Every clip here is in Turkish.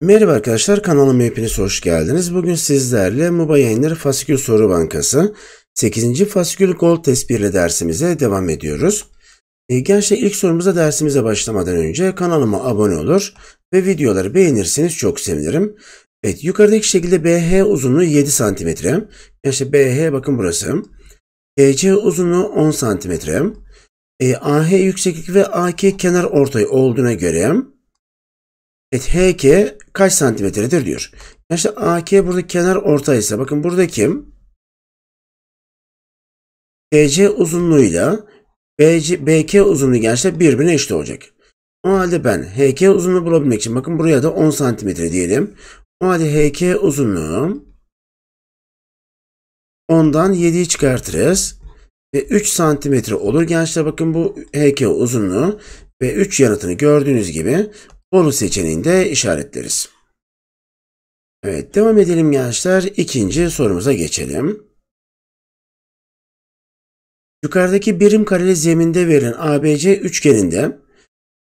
Merhaba arkadaşlar kanalıma hepiniz hoş geldiniz. Bugün sizlerle Mubayyenler Fasikül Soru Bankası 8. Fasikül Gol Tespirli dersimize devam ediyoruz. E, ee, gençler ilk sorumuza dersimize başlamadan önce kanalıma abone olur ve videoları beğenirseniz çok sevinirim. Evet yukarıdaki şekilde BH uzunluğu 7 cm. Gençler BH bakın burası. EC uzunluğu 10 santimetre. E, AH yükseklik ve AK kenar ortay olduğuna göre evet, HK kaç santimetredir diyor. Yani işte AK burada kenar ortaysa bakın buradaki EC uzunluğuyla BC, BK uzunluğu gerçekten birbirine eşit olacak. O halde ben HK uzunluğu bulabilmek için bakın buraya da 10 santimetre diyelim. O halde HK uzunluğu 10'dan 7'yi çıkartırız. Ve 3 santimetre olur gençler. Bakın bu HK uzunluğu ve 3 yanıtını gördüğünüz gibi Bolu seçeneğinde işaretleriz. Evet devam edelim gençler. İkinci sorumuza geçelim. Yukarıdaki birim kareli zeminde verilen ABC üçgeninde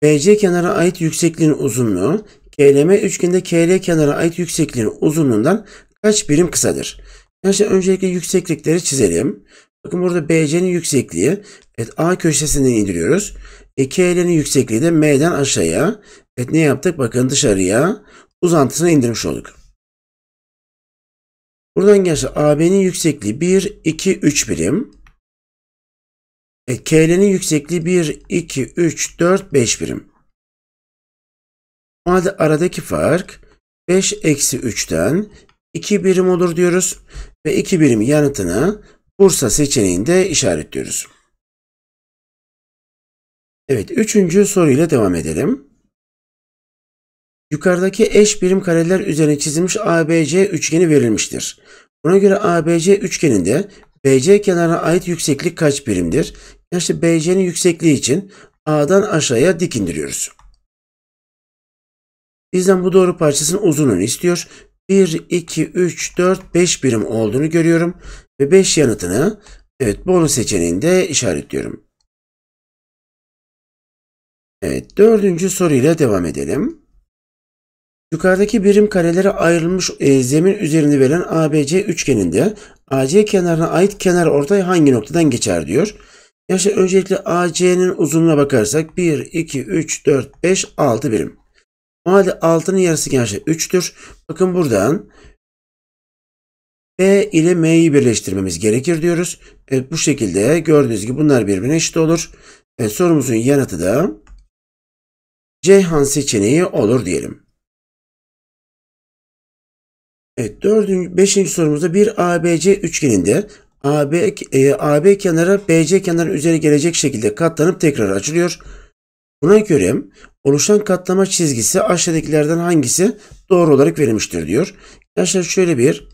BC kenara ait yüksekliğin uzunluğu KLM üçgeninde KL kenara ait yüksekliğin uzunluğundan kaç birim kısadır? Arkadaşlar öncelikle yükseklikleri çizelim. Bakın burada BC'nin yüksekliği evet, A köşesinden indiriyoruz. E, KL'nin yüksekliği de M'den aşağıya. Evet ne yaptık? Bakın dışarıya uzantısına indirmiş olduk. Buradan gençler AB'nin yüksekliği 1, 2, 3 birim. E, KL'nin yüksekliği 1, 2, 3, 4, 5 birim. O halde aradaki fark 5 eksi 3'ten 2 birim olur diyoruz ve 2 birim yanıtını Bursa seçeneğinde işaretliyoruz. Evet, üçüncü soruyla devam edelim. Yukarıdaki eş birim kareler üzerine çizilmiş ABC üçgeni verilmiştir. Buna göre ABC üçgeninde BC kenarına ait yükseklik kaç birimdir? Yani BC'nin yüksekliği için A'dan aşağıya dik indiriyoruz. Bizden bu doğru parçasının uzunluğunu istiyor 1, 2, 3, 4, 5 birim olduğunu görüyorum. Ve 5 yanıtını evet Bolu seçeneğinde işaretliyorum. Evet dördüncü soruyla devam edelim. Yukarıdaki birim karelere ayrılmış e, zemin üzerinde verilen ABC üçgeninde AC kenarına ait kenar ortay hangi noktadan geçer diyor. Yaşa öncelikle AC'nin uzunluğuna bakarsak 1, 2, 3, 4, 5, 6 birim. O halde 6'nın yarısı gençler 3'tür. Bakın buradan B ile M'yi birleştirmemiz gerekir diyoruz. Evet bu şekilde gördüğünüz gibi bunlar birbirine eşit olur. Evet, sorumuzun yanıtı da Ceyhan seçeneği olur diyelim. Evet, dördüncü, beşinci sorumuzda bir ABC üçgeninde AB, e, AB kenarı BC kenarı üzeri gelecek şekilde katlanıp tekrar açılıyor. Buna göre Oluşan katlama çizgisi aşağıdakilerden hangisi doğru olarak verilmiştir diyor. Arkadaşlar şöyle bir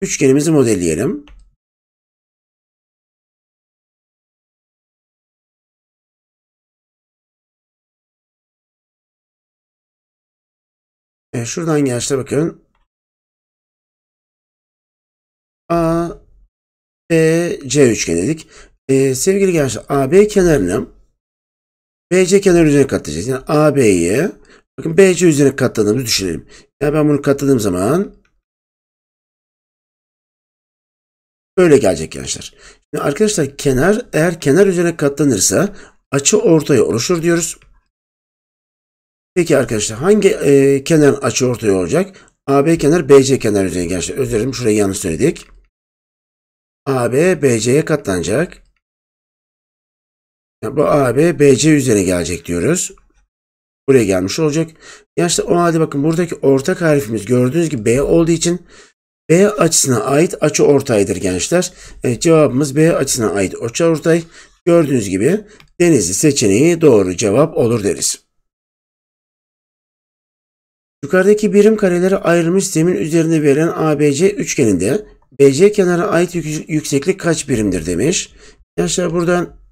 üçgenimizi modelleyelim. Evet, şuradan gençler bakın. A, B, C üçgen dedik. Ee, sevgili gençler AB kenarını BC kenar üzerine katlayacağız. Yani AB'yi bakın BC üzerine katladığımızı düşünelim. Yani ben bunu katladığım zaman böyle gelecek gençler. Şimdi arkadaşlar kenar eğer kenar üzerine katlanırsa açı ortaya oluşur diyoruz. Peki arkadaşlar hangi e, kenarın açı ortaya olacak? AB kenar BC kenar üzerine gençler. Özür dilerim şurayı yanlış söyledik. AB BC'ye katlanacak. Yani bu AB BC üzerine gelecek diyoruz. Buraya gelmiş olacak. Yaşta o halde bakın buradaki ortak harfimiz gördüğünüz gibi B olduğu için B açısına ait açı ortaydır gençler. Evet, cevabımız B açısına ait açı ortay. Gördüğünüz gibi denizli seçeneği doğru cevap olur deriz. Yukarıdaki birim kareleri ayrılmış zemin üzerinde verilen ABC üçgeninde BC kenara ait yükseklik kaç birimdir demiş. Gençler buradan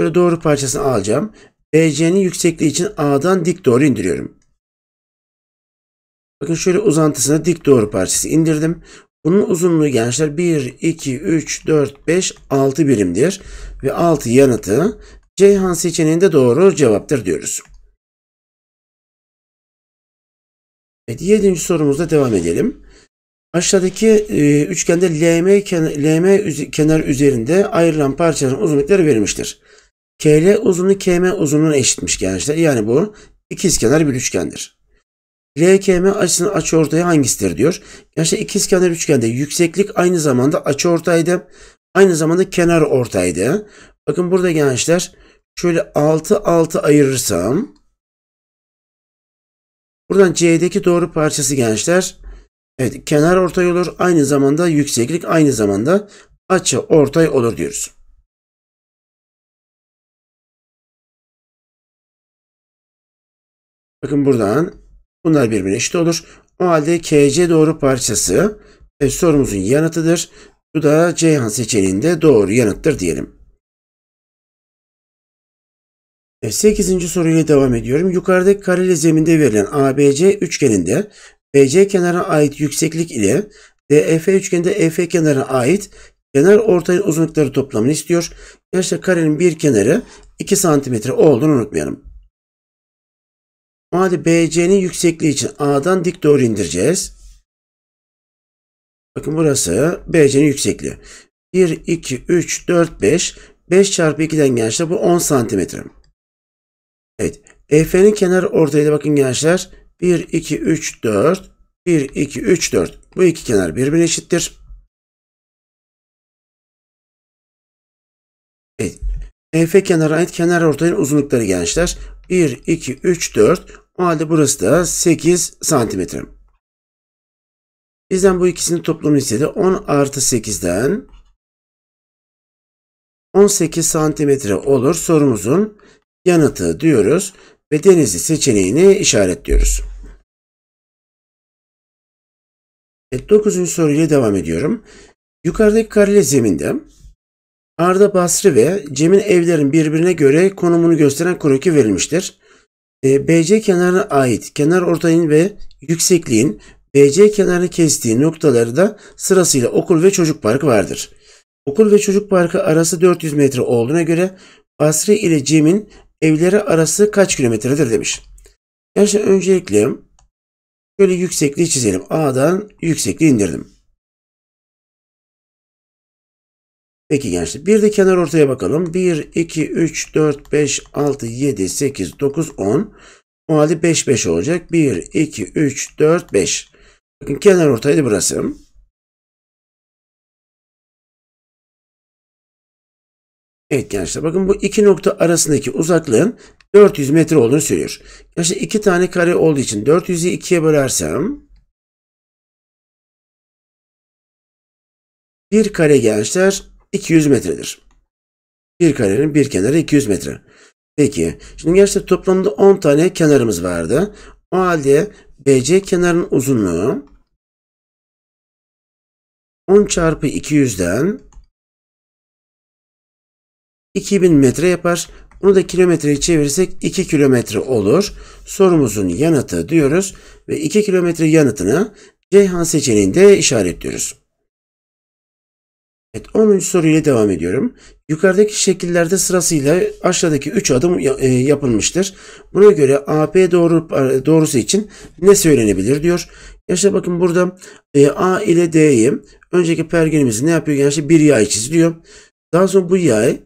Böyle doğru parçasını alacağım. BC'nin yüksekliği için A'dan dik doğru indiriyorum. Bakın şöyle uzantısına dik doğru parçası indirdim. Bunun uzunluğu gençler 1, 2, 3, 4, 5, 6 birimdir. Ve 6 yanıtı Ceyhan seçeneğinde doğru cevaptır diyoruz. Evet, 7. sorumuzda devam edelim. Aşağıdaki e, üçgende LM, ken, LM kenar üzerinde ayrılan parçaların uzunlukları verilmiştir. KL uzunluğu KM uzunluğuna eşitmiş gençler. Yani bu ikizkenar bir üçgendir. LKM açısının açıortayı hangisidir diyor. Gençler ikizkenar üçgende yükseklik aynı zamanda açıortaydı. Aynı zamanda kenar ortaydı. Bakın burada gençler şöyle 6 6 ayırırsam buradan C'deki doğru parçası gençler evet kenar ortay olur. Aynı zamanda yükseklik aynı zamanda açı ortay olur diyoruz. Bakın buradan bunlar birbirine eşit olur. O halde KC doğru parçası e, sorumuzun yanıtıdır. Bu da Ceyhan seçeneğinde doğru yanıttır diyelim. 8. E, soruyla devam ediyorum. Yukarıdaki kareli zeminde verilen ABC üçgeninde BC kenarına ait yükseklik ile DEF üçgeninde EF kenarına ait kenar ortayın uzunlukları toplamını istiyor. Gerçi karenin bir kenarı 2 cm olduğunu unutmayalım. O halde BC'nin yüksekliği için A'dan dik doğru indireceğiz. Bakın burası BC'nin yüksekliği. 1, 2, 3, 4, 5. 5 çarpı 2'den gençler bu 10 santimetre. Evet. EF'nin kenarı ortaydı bakın gençler. 1, 2, 3, 4. 1, 2, 3, 4. Bu iki kenar birbirine eşittir. Evet. EF kenarı ait kenar ortayın uzunlukları gençler. 1, 2, 3, 4. O halde burası da 8 santimetre. Bizden bu ikisinin toplamını istedi. 10 artı 8'den 18 santimetre olur sorumuzun yanıtı diyoruz ve denizli seçeneğini işaretliyoruz. Evet, 9. soruyla devam ediyorum. Yukarıdaki kareli zeminde Arda Basri ve Cem'in evlerin birbirine göre konumunu gösteren kroki verilmiştir. Ee, BC kenarına ait kenar ortayın ve yüksekliğin BC kenarını kestiği noktaları da sırasıyla okul ve çocuk parkı vardır. Okul ve çocuk parkı arası 400 metre olduğuna göre Basri ile Cem'in evleri arası kaç kilometredir demiş. Gerçi öncelikle şöyle yüksekliği çizelim. A'dan yüksekliği indirdim. Peki gençler bir de kenar ortaya bakalım. 1, 2, 3, 4, 5, 6, 7, 8, 9, 10. O halde 5, 5 olacak. 1, 2, 3, 4, 5. Bakın kenar ortaydı burası. Evet gençler bakın bu iki nokta arasındaki uzaklığın 400 metre olduğunu söylüyor. Gençler iki tane kare olduğu için 400'ü ikiye bölersem bir kare gençler 200 metredir. Bir karenin bir kenarı 200 metre. Peki, şimdi gerçekten toplamda 10 tane kenarımız vardı. O halde BC kenarının uzunluğu 10 çarpı 200'den 2000 metre yapar. Bunu da kilometreye çevirirsek 2 kilometre olur. Sorumuzun yanıtı diyoruz ve 2 kilometre yanıtını Ceyhan seçeneğinde işaretliyoruz. Evet 10. soruyla devam ediyorum. Yukarıdaki şekillerde sırasıyla aşağıdaki 3 adım e, yapılmıştır. Buna göre AP doğru, e, doğrusu için ne söylenebilir diyor. Gençler bakın burada e, A ile D'yi önceki pergelimizi ne yapıyor gençler? Bir yay çiziliyor. Daha sonra bu yay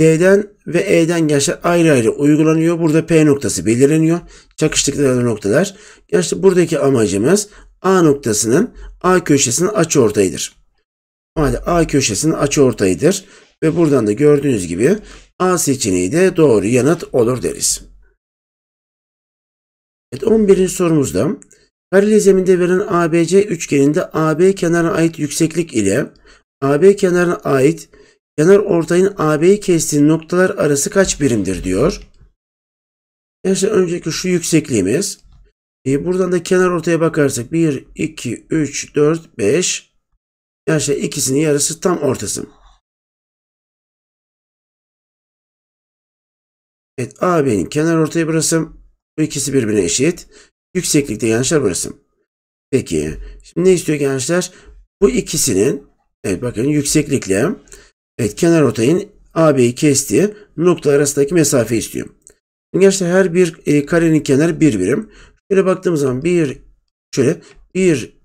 D'den ve E'den gençler ayrı ayrı uygulanıyor. Burada P noktası belirleniyor. Çakıştıkları noktalar. Gençler buradaki amacımız A noktasının A köşesinin açı ortayıdır halde A köşesinin açıortayıdır ve buradan da gördüğünüz gibi A seçeneği de doğru yanıt olur deriz. Evet 11. sorumuzda paralel verilen ABC üçgeninde AB kenarına ait yükseklik ile AB kenarına ait kenar ortayın AB'yi kestiği noktalar arası kaç birimdir diyor. Gençler önceki şu yüksekliğimiz. E buradan da kenar ortaya bakarsak 1, 2, 3, 4, 5, yani şey işte ikisinin yarısı tam ortası. Evet AB'nin kenar ortayı burası. Bu ikisi birbirine eşit. Yükseklikte gençler burası. Peki şimdi ne istiyor gençler? Bu ikisinin evet bakın yükseklikle evet kenar ortayın AB'yi kestiği nokta arasındaki mesafe istiyor. Gençler her bir e, karenin kenarı bir birim. Şöyle baktığımız zaman bir şöyle bir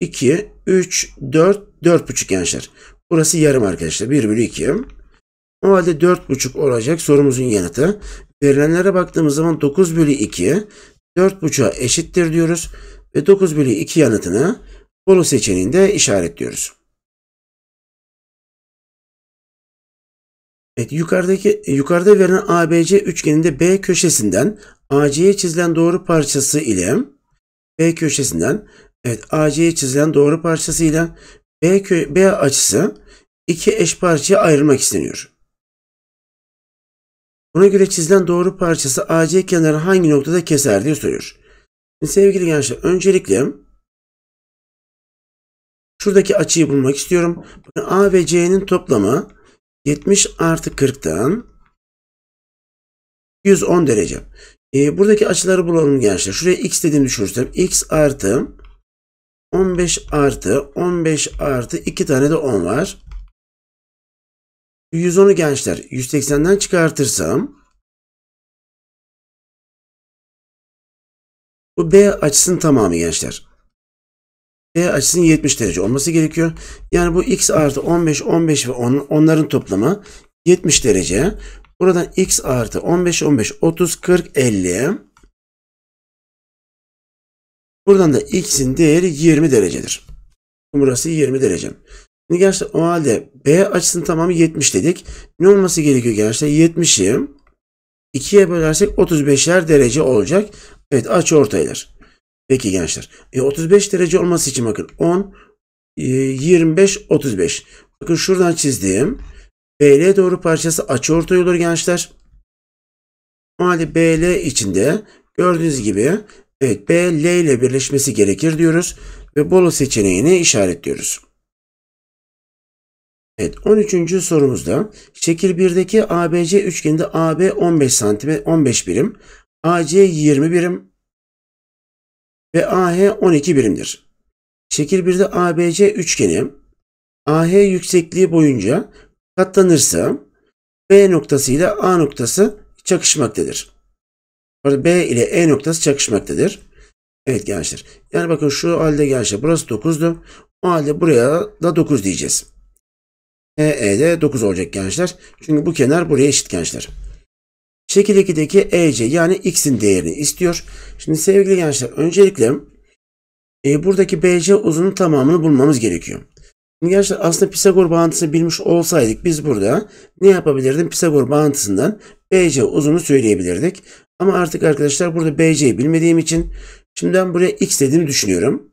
iki 3, 4, 4,5 gençler. Burası yarım arkadaşlar. 1 bölü 2. O halde 4,5 olacak sorumuzun yanıtı. Verilenlere baktığımız zaman 9 bölü 2 4,5'a eşittir diyoruz. Ve 9 bölü 2 yanıtını Bolu seçeneğinde işaretliyoruz. Evet, yukarıdaki yukarıda verilen ABC üçgeninde B köşesinden AC'ye çizilen doğru parçası ile B köşesinden Evet AC'ye çizilen doğru parçasıyla B, kö B açısı iki eş parçaya ayrılmak isteniyor. Buna göre çizilen doğru parçası AC kenarı hangi noktada keser diye soruyor. Şimdi sevgili gençler öncelikle şuradaki açıyı bulmak istiyorum. A ve C'nin toplamı 70 artı 40'tan 110 derece. E, buradaki açıları bulalım gençler. Şuraya x dediğimi düşünürsem x artı 15 artı 15 artı 2 tane de 10 var. 110'u gençler 180'den çıkartırsam bu B açısının tamamı gençler. B açısının 70 derece olması gerekiyor. Yani bu x artı 15, 15 ve 10 onların toplamı 70 derece. Buradan x artı 15, 15, 30, 40, 50. Buradan da x'in değeri 20 derecedir. Burası 20 derece. Şimdi gençler o halde B açısının tamamı 70 dedik. Ne olması gerekiyor gençler? 70'i 2'ye bölersek 35'ler derece olacak. Evet açı ortaylar. Peki gençler. E, 35 derece olması için bakın 10, 25, 35. Bakın şuradan çizdiğim BL doğru parçası açı ortay olur gençler. O halde BL içinde gördüğünüz gibi Evet B L ile birleşmesi gerekir diyoruz ve Bolu seçeneğini işaretliyoruz. Evet 13. sorumuzda şekil 1'deki ABC üçgeninde AB 15 santim 15 birim, AC 20 birim ve AH 12 birimdir. Şekil 1'de ABC üçgeni AH yüksekliği boyunca katlanırsa B noktası ile A noktası çakışmaktadır. Burada B ile E noktası çakışmaktadır. Evet gençler. Yani bakın şu halde gençler burası 9'du. O halde buraya da 9 diyeceğiz. EE de 9 olacak gençler. Çünkü bu kenar buraya eşit gençler. Şekil 2'deki EC yani X'in değerini istiyor. Şimdi sevgili gençler öncelikle e, buradaki BC uzunun tamamını bulmamız gerekiyor. Şimdi gençler aslında Pisagor bağıntısını bilmiş olsaydık biz burada ne yapabilirdim? Pisagor bağıntısından BC uzunu söyleyebilirdik. Ama artık arkadaşlar burada BC'yi bilmediğim için şimdiden buraya X dediğimi düşünüyorum.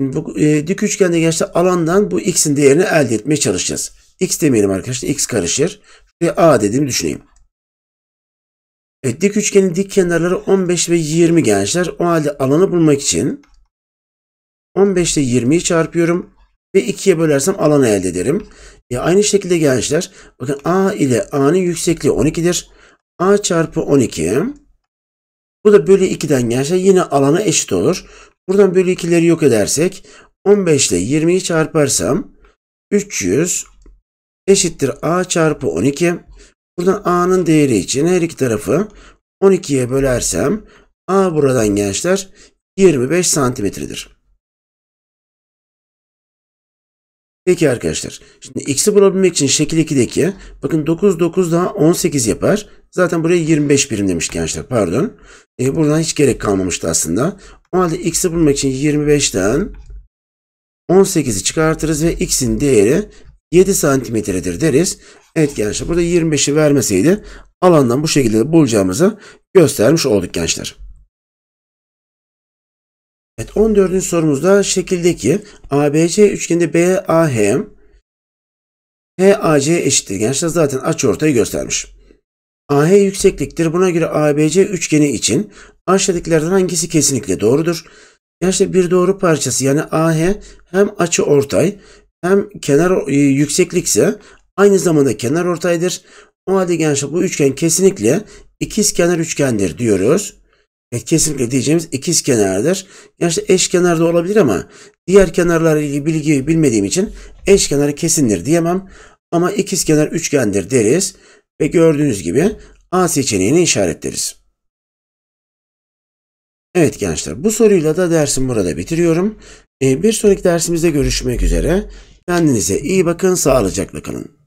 Bu e, dik üçgende gençler alandan bu X'in değerini elde etmeye çalışacağız. X demeyelim arkadaşlar. X karışır. Şuraya A dediğimi düşüneyim. Evet, dik üçgenin dik kenarları 15 ve 20 gençler. O halde alanı bulmak için 15 ile 20'yi çarpıyorum ve 2'ye bölersem alanı elde ederim. E aynı şekilde gençler bakın A ile A'nın yüksekliği 12'dir. A çarpı 12. Bu da bölü 2'den gelse yine alana eşit olur. Buradan bölü 2'leri yok edersek 15 ile 20'yi çarparsam 300 eşittir A çarpı 12. Buradan A'nın değeri için her iki tarafı 12'ye bölersem A buradan gençler 25 santimetredir. Peki arkadaşlar. Şimdi x'i bulabilmek için şekil 2'deki bakın 9 9 daha 18 yapar. Zaten buraya 25 birim demiş gençler pardon. E, buradan hiç gerek kalmamıştı aslında. O halde x'i bulmak için 25'ten 18'i çıkartırız ve x'in değeri 7 santimetredir deriz. Evet gençler burada 25'i vermeseydi alandan bu şekilde bulacağımızı göstermiş olduk gençler. Evet 14. sorumuzda şekildeki ABC üçgeninde BAH HAC eşittir. Gençler zaten aç ortayı göstermiş. AH yüksekliktir. Buna göre ABC üçgeni için aşağıdakilerden hangisi kesinlikle doğrudur? Gençler bir doğru parçası yani AH hem açı ortay hem kenar e, yükseklikse aynı zamanda kenar ortaydır. O halde gençler bu üçgen kesinlikle ikiz kenar üçgendir diyoruz e, kesinlikle diyeceğimiz ikiz kenardır. Gerçi yani eş kenar da olabilir ama diğer kenarlarla ilgili bilgiyi bilmediğim için eş kenarı kesindir diyemem. Ama ikiz kenar üçgendir deriz ve gördüğünüz gibi A seçeneğini işaretleriz. Evet gençler bu soruyla da dersim burada bitiriyorum. E, bir sonraki dersimizde görüşmek üzere. Kendinize iyi bakın, sağlıcakla kalın.